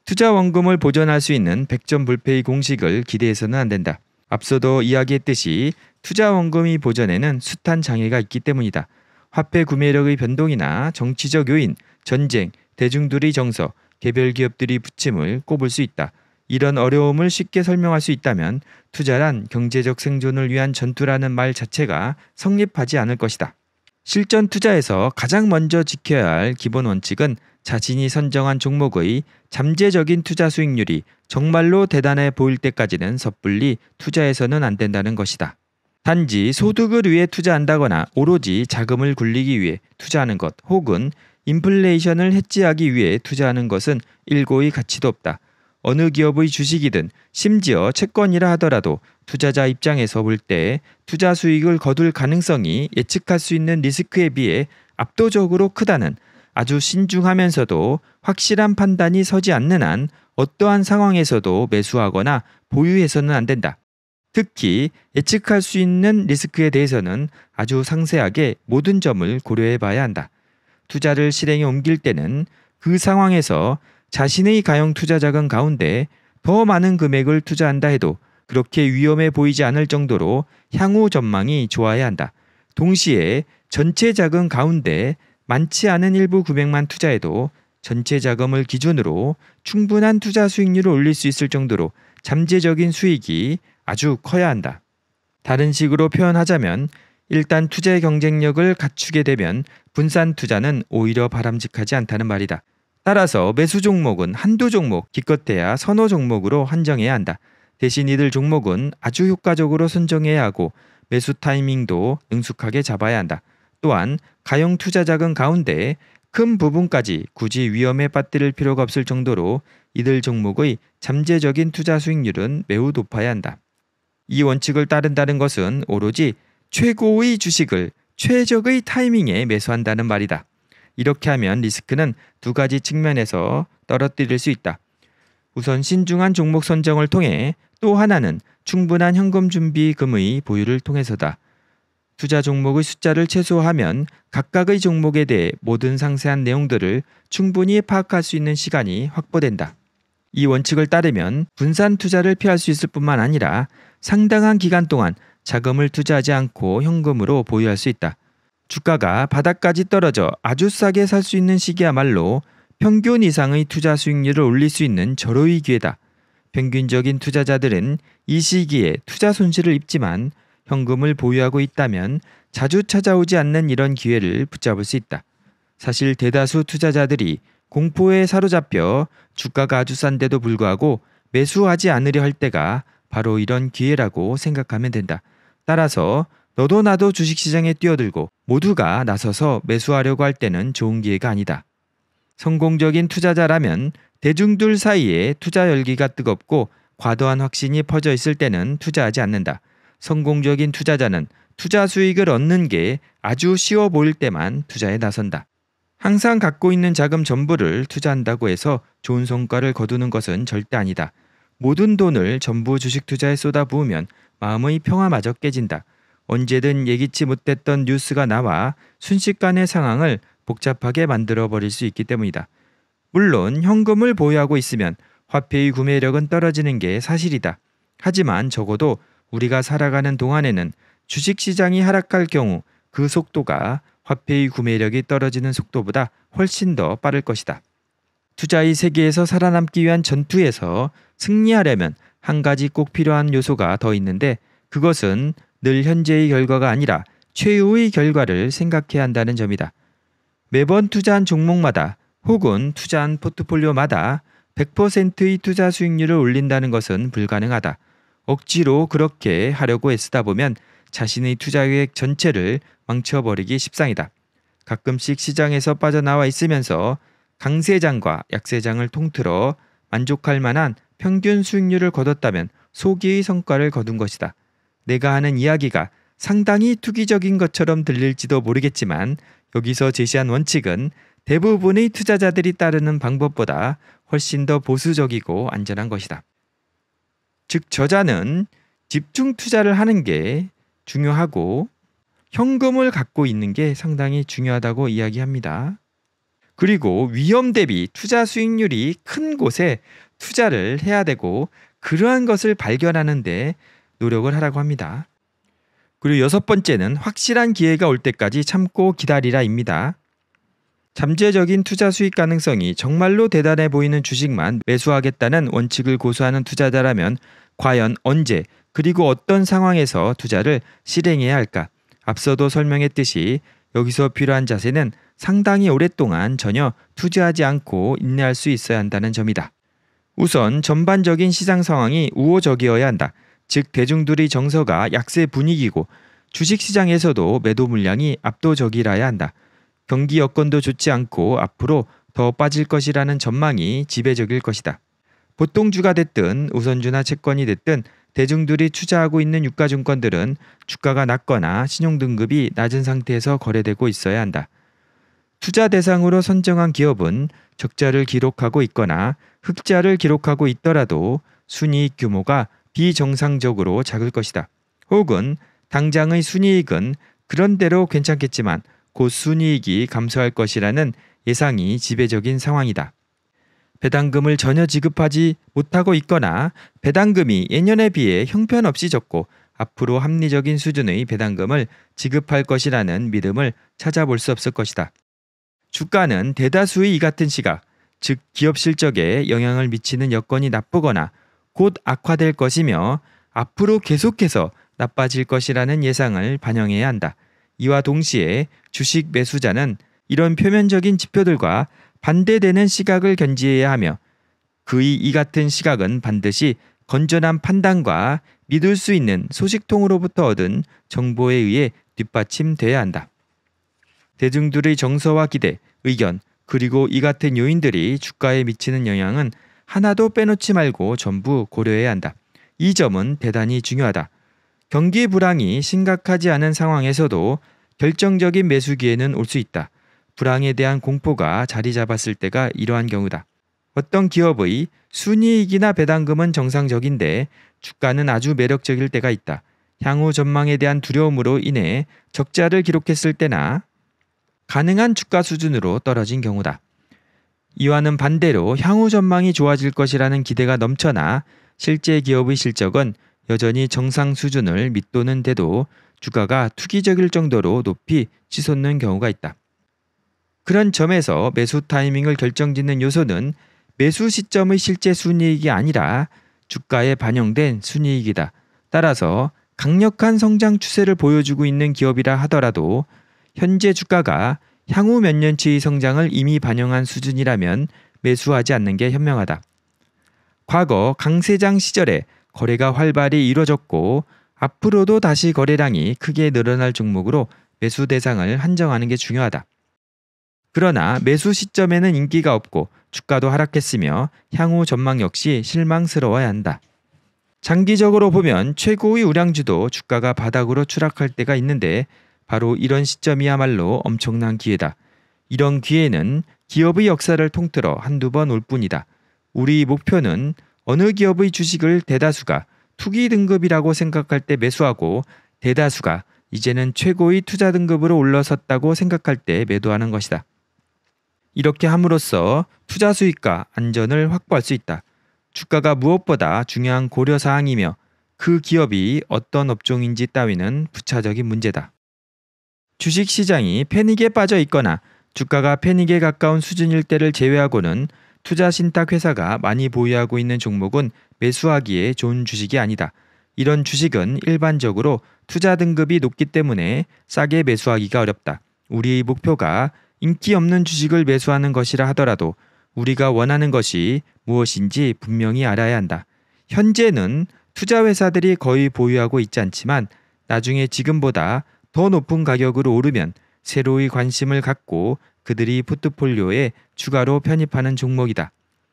투자 원금을 보전할 수 있는 100점 불페이 공식을 기대해서는 안 된다. 앞서도 이야기했듯이 투자 원금이 보전에는 숱한 장애가 있기 때문이다. 화폐 구매력의 변동이나 정치적 요인, 전쟁, 대중들의 정서, 개별 기업들이 부침을 꼽을 수 있다. 이런 어려움을 쉽게 설명할 수 있다면 투자란 경제적 생존을 위한 전투라는 말 자체가 성립하지 않을 것이다. 실전 투자에서 가장 먼저 지켜야 할 기본 원칙은 자신이 선정한 종목의 잠재적인 투자 수익률이 정말로 대단해 보일 때까지는 섣불리 투자해서는 안 된다는 것이다. 단지 소득을 위해 투자한다거나 오로지 자금을 굴리기 위해 투자하는 것 혹은 인플레이션을 해지하기 위해 투자하는 것은 일고의 가치도 없다. 어느 기업의 주식이든 심지어 채권이라 하더라도 투자자 입장에서 볼 때 투자 수익을 거둘 가능성이 예측할 수 있는 리스크에 비해 압도적으로 크다는 아주 신중하면서도 확실한 판단이 서지 않는 한 어떠한 상황에서도 매수하거나 보유해서는 안 된다. 특히 예측할 수 있는 리스크에 대해서는 아주 상세하게 모든 점을 고려해 봐야 한다. 투자를 실행에 옮길 때는 그 상황에서 자신의 가용 투자 자금 가운데 더 많은 금액을 투자한다 해도 그렇게 위험해 보이지 않을 정도로 향후 전망이 좋아야 한다. 동시에 전체 자금 가운데 많지 않은 일부 금액만 투자해도 전체 자금을 기준으로 충분한 투자 수익률을 올릴 수 있을 정도로 잠재적인 수익이 아주 커야 한다. 다른 식으로 표현하자면 일단 투자의 경쟁력을 갖추게 되면 분산 투자는 오히려 바람직하지 않다는 말이다. 따라서 매수 종목은 한두 종목, 기껏해야 선호 종목으로 한정해야 한다. 대신 이들 종목은 아주 효과적으로 선정해야 하고 매수 타이밍도 능숙하게 잡아야 한다. 또한 가용 투자 자금 가운데 큰 부분까지 굳이 위험에 빠뜨릴 필요가 없을 정도로 이들 종목의 잠재적인 투자 수익률은 매우 높아야 한다. 이 원칙을 따른다는 것은 오로지 최고의 주식을 최적의 타이밍에 매수한다는 말이다. 이렇게 하면 리스크는 두 가지 측면에서 떨어뜨릴 수 있다. 우선 신중한 종목 선정을 통해 또 하나는 충분한 현금 준비금의 보유를 통해서다. 투자 종목의 숫자를 최소화하면 각각의 종목에 대해 모든 상세한 내용들을 충분히 파악할 수 있는 시간이 확보된다. 이 원칙을 따르면 분산 투자를 피할 수 있을 뿐만 아니라 상당한 기간 동안 자금을 투자하지 않고 현금으로 보유할 수 있다. 주가가 바닥까지 떨어져 아주 싸게 살 수 있는 시기야말로 평균 이상의 투자 수익률을 올릴 수 있는 절호의 기회다. 평균적인 투자자들은 이 시기에 투자 손실을 입지만 현금을 보유하고 있다면 자주 찾아오지 않는 이런 기회를 붙잡을 수 있다. 사실 대다수 투자자들이 공포에 사로잡혀 주가가 아주 싼데도 불구하고 매수하지 않으려 할 때가 바로 이런 기회라고 생각하면 된다. 따라서 너도 나도 주식시장에 뛰어들고 모두가 나서서 매수하려고 할 때는 좋은 기회가 아니다. 성공적인 투자자라면 대중들 사이에 투자 열기가 뜨겁고 과도한 확신이 퍼져 있을 때는 투자하지 않는다. 성공적인 투자자는 투자 수익을 얻는 게 아주 쉬워 보일 때만 투자에 나선다. 항상 갖고 있는 자금 전부를 투자한다고 해서 좋은 성과를 거두는 것은 절대 아니다. 모든 돈을 전부 주식 투자에 쏟아부으면 마음의 평화마저 깨진다. 언제든 예기치 못했던 뉴스가 나와 순식간에 상황을 복잡하게 만들어 버릴 수 있기 때문이다. 물론 현금을 보유하고 있으면 화폐의 구매력은 떨어지는 게 사실이다. 하지만 적어도 우리가 살아가는 동안에는 주식 시장이 하락할 경우 그 속도가 화폐의 구매력이 떨어지는 속도보다 훨씬 더 빠를 것이다. 투자의 세계에서 살아남기 위한 전투에서 승리하려면 한 가지 꼭 필요한 요소가 더 있는데 그것은 늘 현재의 결과가 아니라 최후의 결과를 생각해야 한다는 점이다. 매번 투자한 종목마다 혹은 투자한 포트폴리오마다 100%의 투자 수익률을 올린다는 것은 불가능하다. 억지로 그렇게 하려고 애쓰다 보면 자신의 투자 계획 전체를 망쳐버리기 십상이다. 가끔씩 시장에서 빠져나와 있으면서 강세장과 약세장을 통틀어 만족할 만한 평균 수익률을 거뒀다면 소기의 성과를 거둔 것이다. 내가 하는 이야기가 상당히 투기적인 것처럼 들릴지도 모르겠지만 여기서 제시한 원칙은 대부분의 투자자들이 따르는 방법보다 훨씬 더 보수적이고 안전한 것이다. 즉 저자는 집중 투자를 하는 게 중요하고 현금을 갖고 있는 게 상당히 중요하다고 이야기합니다. 그리고 위험 대비 투자 수익률이 큰 곳에 투자를 해야 되고 그러한 것을 발견하는데 노력을 하라고 합니다. 그리고 여섯 번째는 확실한 기회가 올 때까지 참고 기다리라입니다. 잠재적인 투자 수익 가능성이 정말로 대단해 보이는 주식만 매수하겠다는 원칙을 고수하는 투자자라면 과연 언제 그리고 어떤 상황에서 투자를 실행해야 할까? 앞서도 설명했듯이 여기서 필요한 자세는 상당히 오랫동안 전혀 투자하지 않고 인내할 수 있어야 한다는 점이다. 우선 전반적인 시장 상황이 우호적이어야 한다. 즉 대중들의 정서가 약세 분위기고 주식시장에서도 매도 물량이 압도적이라야 한다. 경기 여건도 좋지 않고 앞으로 더 빠질 것이라는 전망이 지배적일 것이다. 보통주가 됐든 우선주나 채권이 됐든 대중들이 투자하고 있는 유가증권들은 주가가 낮거나 신용등급이 낮은 상태에서 거래되고 있어야 한다. 투자 대상으로 선정한 기업은 적자를 기록하고 있거나 흑자를 기록하고 있더라도 순이익 규모가 비정상적으로 작을 것이다. 혹은 당장의 순이익은 그런대로 괜찮겠지만 곧 순이익이 감소할 것이라는 예상이 지배적인 상황이다. 배당금을 전혀 지급하지 못하고 있거나 배당금이 예년에 비해 형편없이 적고 앞으로 합리적인 수준의 배당금을 지급할 것이라는 믿음을 찾아볼 수 없을 것이다. 주가는 대다수의 이 같은 시각, 즉 기업 실적에 영향을 미치는 여건이 나쁘거나 곧 악화될 것이며 앞으로 계속해서 나빠질 것이라는 예상을 반영해야 한다. 이와 동시에 주식 매수자는 이런 표면적인 지표들과 반대되는 시각을 견지해야 하며 그의 이 같은 시각은 반드시 건전한 판단과 믿을 수 있는 소식통으로부터 얻은 정보에 의해 뒷받침돼야 한다. 대중들의 정서와 기대, 의견, 그리고 이 같은 요인들이 주가에 미치는 영향은 하나도 빼놓지 말고 전부 고려해야 한다. 이 점은 대단히 중요하다. 경기 불황이 심각하지 않은 상황에서도 결정적인 매수기에는 올 수 있다. 불황에 대한 공포가 자리 잡았을 때가 이러한 경우다. 어떤 기업의 순이익이나 배당금은 정상적인데 주가는 아주 매력적일 때가 있다. 향후 전망에 대한 두려움으로 인해 적자를 기록했을 때나 가능한 주가 수준으로 떨어진 경우다. 이와는 반대로 향후 전망이 좋아질 것이라는 기대가 넘쳐나 실제 기업의 실적은 여전히 정상 수준을 밑도는데도 주가가 투기적일 정도로 높이 치솟는 경우가 있다. 그런 점에서 매수 타이밍을 결정짓는 요소는 매수 시점의 실제 순이익이 아니라 주가에 반영된 순이익이다. 따라서 강력한 성장 추세를 보여주고 있는 기업이라 하더라도 현재 주가가 향후 몇 년치의 성장을 이미 반영한 수준이라면 매수하지 않는 게 현명하다. 과거 강세장 시절에 거래가 활발히 이루어졌고 앞으로도 다시 거래량이 크게 늘어날 종목으로 매수 대상을 한정하는 게 중요하다. 그러나 매수 시점에는 인기가 없고 주가도 하락했으며 향후 전망 역시 실망스러워야 한다. 장기적으로 보면 최고의 우량주도 주가가 바닥으로 추락할 때가 있는데 바로 이런 시점이야말로 엄청난 기회다. 이런 기회는 기업의 역사를 통틀어 한두 번 올 뿐이다. 우리 목표는 어느 기업의 주식을 대다수가 투기 등급이라고 생각할 때 매수하고 대다수가 이제는 최고의 투자 등급으로 올라섰다고 생각할 때 매도하는 것이다. 이렇게 함으로써 투자 수익과 안전을 확보할 수 있다. 주가가 무엇보다 중요한 고려 사항이며 그 기업이 어떤 업종인지 따위는 부차적인 문제다. 주식 시장이 패닉에 빠져 있거나 주가가 패닉에 가까운 수준일 때를 제외하고는 투자 신탁 회사가 많이 보유하고 있는 종목은 매수하기에 좋은 주식이 아니다. 이런 주식은 일반적으로 투자 등급이 높기 때문에 싸게 매수하기가 어렵다. 우리의 목표가 인기 없는 주식을 매수하는 것이라 하더라도 우리가 원하는 것이 무엇인지 분명히 알아야 한다. 현재는 투자 회사들이 거의 보유하고 있지 않지만 나중에 지금보다 더 높은 가격으로 오르면 새로이 관심을 갖고 그들이 포트폴리오에 추가로 편입하는 종목이다.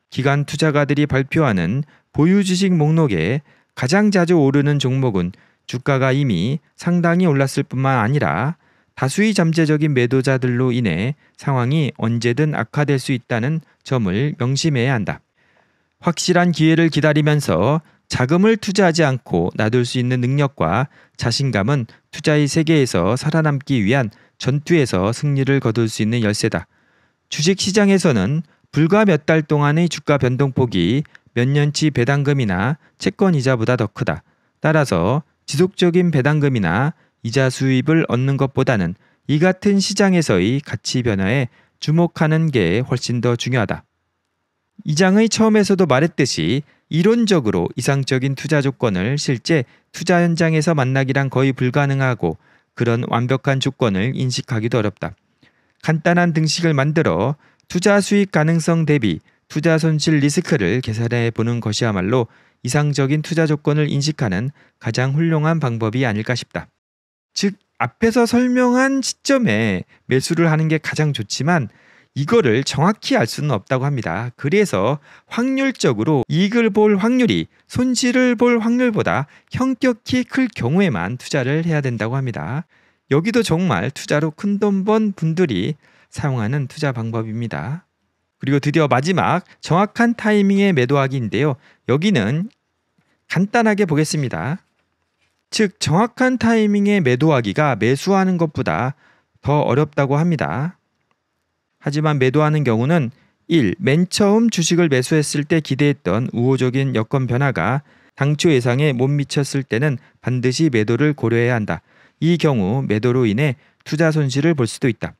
기관 투자가들이 발표하는 보유 지식 목록에 가장 자주 오르는 종목은 주가가 이미 상당히 올랐을 뿐만 아니라 다수의 잠재적인 매도자들로 인해 상황이 언제든 악화될 수 있다는 점을 명심해야 한다. 확실한 기회를 기다리면서 자금을 투자하지 않고 놔둘 수 있는 능력과 자신감은 투자의 세계에서 살아남기 위한 전투에서 승리를 거둘 수 있는 열쇠다. 주식 시장에서는 불과 몇 달 동안의 주가 변동폭이 몇 년치 배당금이나 채권 이자보다 더 크다. 따라서 지속적인 배당금이나 이자 수입을 얻는 것보다는 이 같은 시장에서의 가치 변화에 주목하는 게 훨씬 더 중요하다. 이 장의 처음에서도 말했듯이 이론적으로 이상적인 투자 조건을 실제 투자 현장에서 만나기란 거의 불가능하고 그런 완벽한 조건을 인식하기도 어렵다. 간단한 등식을 만들어 투자 수익 가능성 대비 투자 손실 리스크를 계산해 보는 것이야말로 이상적인 투자 조건을 인식하는 가장 훌륭한 방법이 아닐까 싶다. 즉, 앞에서 설명한 시점에 매수를 하는 게 가장 좋지만 이거를 정확히 알 수는 없다고 합니다. 그래서 확률적으로 이익을 볼 확률이 손실을 볼 확률보다 현격히 클 경우에만 투자를 해야 된다고 합니다. 여기도 정말 투자로 큰 돈 번 분들이 사용하는 투자 방법입니다. 그리고 드디어 마지막 정확한 타이밍의 매도하기인데요. 여기는 간단하게 보겠습니다. 즉 정확한 타이밍에 매도하기가 매수하는 것보다 더 어렵다고 합니다. 하지만 매도하는 경우는 1. 맨 처음 주식을 매수했을 때 기대했던 우호적인 여건 변화가 당초 예상에 못 미쳤을 때는 반드시 매도를 고려해야 한다. 이 경우 매도로 인해 투자 손실을 볼 수도 있다.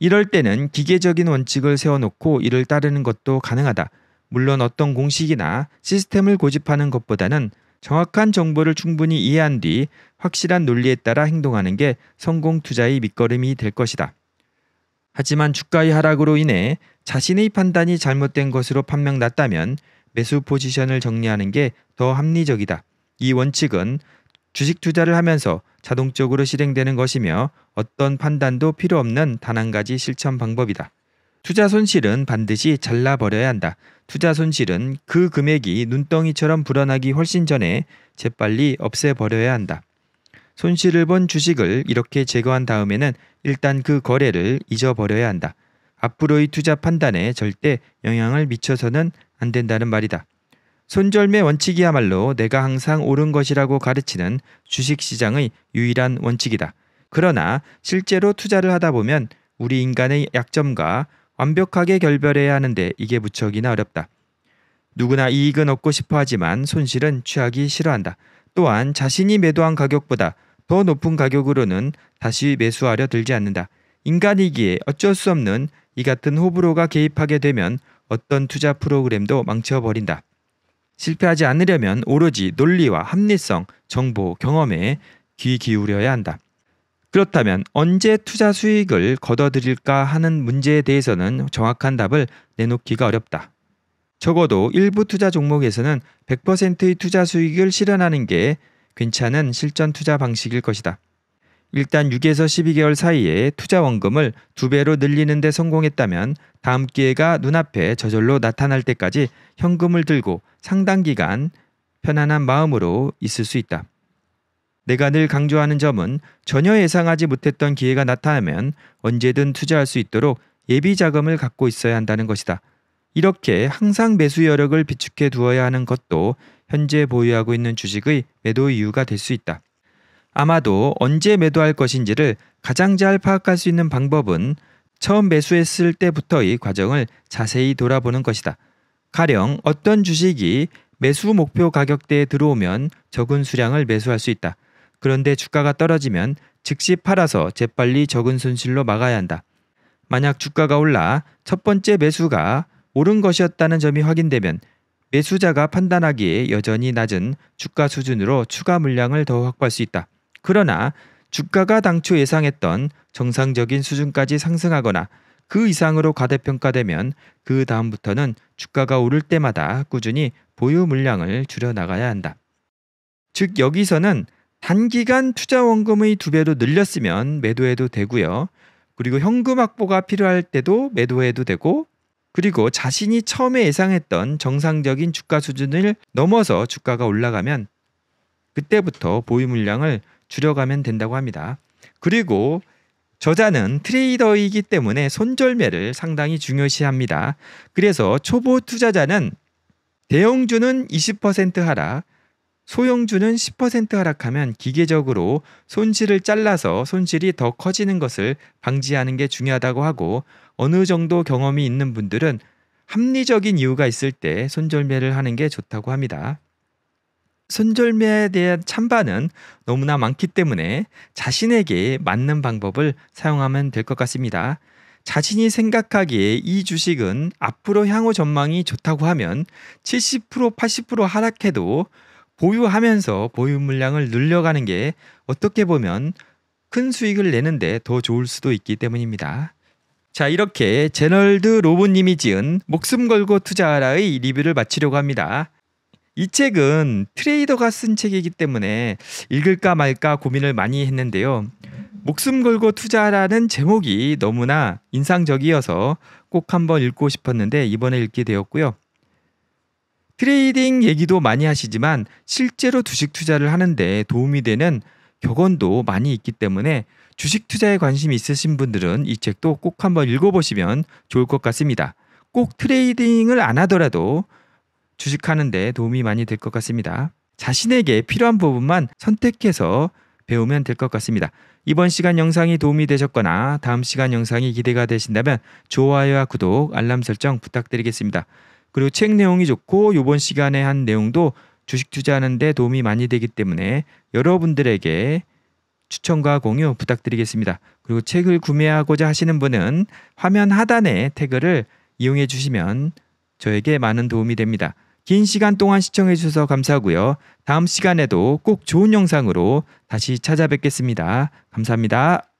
이럴 때는 기계적인 원칙을 세워놓고 이를 따르는 것도 가능하다. 물론 어떤 공식이나 시스템을 고집하는 것보다는 정확한 정보를 충분히 이해한 뒤 확실한 논리에 따라 행동하는 게 성공 투자의 밑거름이 될 것이다. 하지만 주가의 하락으로 인해 자신의 판단이 잘못된 것으로 판명났다면 매수 포지션을 정리하는 게 더 합리적이다. 이 원칙은 주식 투자를 하면서 자동적으로 실행되는 것이며 어떤 판단도 필요 없는 단 한 가지 실천 방법이다. 투자 손실은 반드시 잘라버려야 한다. 투자 손실은 그 금액이 눈덩이처럼 불어나기 훨씬 전에 재빨리 없애버려야 한다. 손실을 본 주식을 이렇게 제거한 다음에는 일단 그 거래를 잊어버려야 한다. 앞으로의 투자 판단에 절대 영향을 미쳐서는 안 된다는 말이다. 손절매 원칙이야말로 내가 항상 옳은 것이라고 가르치는 주식시장의 유일한 원칙이다. 그러나 실제로 투자를 하다 보면 우리 인간의 약점과 완벽하게 결별해야 하는데 이게 무척이나 어렵다. 누구나 이익은 얻고 싶어 하지만 손실은 취하기 싫어한다. 또한 자신이 매도한 가격보다 더 높은 가격으로는 다시 매수하려 들지 않는다. 인간이기에 어쩔 수 없는 이 같은 호불호가 개입하게 되면 어떤 투자 프로그램도 망쳐버린다. 실패하지 않으려면 오로지 논리와 합리성, 정보, 경험에 귀 기울여야 한다. 그렇다면 언제 투자 수익을 거둬들일까 하는 문제에 대해서는 정확한 답을 내놓기가 어렵다. 적어도 일부 투자 종목에서는 100%의 투자 수익을 실현하는 게 괜찮은 실전 투자 방식일 것이다. 일단 6에서 12개월 사이에 투자 원금을 두 배로 늘리는 데 성공했다면 다음 기회가 눈앞에 저절로 나타날 때까지 현금을 들고 상당 기간 편안한 마음으로 있을 수 있다. 내가 늘 강조하는 점은 전혀 예상하지 못했던 기회가 나타나면 언제든 투자할 수 있도록 예비 자금을 갖고 있어야 한다는 것이다. 이렇게 항상 매수 여력을 비축해 두어야 하는 것도 현재 보유하고 있는 주식의 매도 이유가 될 수 있다. 아마도 언제 매도할 것인지를 가장 잘 파악할 수 있는 방법은 처음 매수했을 때부터의 과정을 자세히 돌아보는 것이다. 가령 어떤 주식이 매수 목표 가격대에 들어오면 적은 수량을 매수할 수 있다. 그런데 주가가 떨어지면 즉시 팔아서 재빨리 적은 손실로 막아야 한다. 만약 주가가 올라 첫 번째 매수가 옳은 것이었다는 점이 확인되면 매수자가 판단하기에 여전히 낮은 주가 수준으로 추가 물량을 더 확보할 수 있다. 그러나 주가가 당초 예상했던 정상적인 수준까지 상승하거나 그 이상으로 과대평가되면 그 다음부터는 주가가 오를 때마다 꾸준히 보유 물량을 줄여나가야 한다. 즉 여기서는 단기간 투자 원금의 두 배로 늘렸으면 매도해도 되고요. 그리고 현금 확보가 필요할 때도 매도해도 되고 그리고 자신이 처음에 예상했던 정상적인 주가 수준을 넘어서 주가가 올라가면 그때부터 보유 물량을 줄여가면 된다고 합니다. 그리고 저자는 트레이더이기 때문에 손절매를 상당히 중요시합니다. 그래서 초보 투자자는 대형주는 20% 하락, 소형주는 10% 하락하면 기계적으로 손실을 잘라서 손실이 더 커지는 것을 방지하는 게 중요하다고 하고 어느 정도 경험이 있는 분들은 합리적인 이유가 있을 때 손절매를 하는 게 좋다고 합니다. 손절매에 대한 찬반은 너무나 많기 때문에 자신에게 맞는 방법을 사용하면 될 것 같습니다. 자신이 생각하기에 이 주식은 앞으로 향후 전망이 좋다고 하면 70% 80% 하락해도 보유하면서 보유 물량을 늘려가는 게 어떻게 보면 큰 수익을 내는데 더 좋을 수도 있기 때문입니다. 자, 이렇게 제널드 로봇님이 지은 목숨 걸고 투자하라의 리뷰를 마치려고 합니다. 이 책은 트레이더가 쓴 책이기 때문에 읽을까 말까 고민을 많이 했는데요. 목숨 걸고 투자라는 하 제목이 너무나 인상적이어서 꼭 한번 읽고 싶었는데 이번에 읽게 되었고요. 트레이딩 얘기도 많이 하시지만 실제로 주식 투자를 하는데 도움이 되는 격언도 많이 있기 때문에 주식 투자에 관심이 있으신 분들은 이 책도 꼭 한번 읽어보시면 좋을 것 같습니다. 꼭 트레이딩을 안 하더라도 주식하는데 도움이 많이 될 것 같습니다. 자신에게 필요한 부분만 선택해서 배우면 될 것 같습니다. 이번 시간 영상이 도움이 되셨거나 다음 시간 영상이 기대가 되신다면 좋아요와 구독, 알람 설정 부탁드리겠습니다. 그리고 책 내용이 좋고 이번 시간에 한 내용도 주식 투자하는데 도움이 많이 되기 때문에 여러분들에게 추천과 공유 부탁드리겠습니다. 그리고 책을 구매하고자 하시는 분은 화면 하단에 태그를 이용해 주시면 저에게 많은 도움이 됩니다. 긴 시간 동안 시청해 주셔서 감사하고요. 다음 시간에도 꼭 좋은 영상으로 다시 찾아뵙겠습니다. 감사합니다.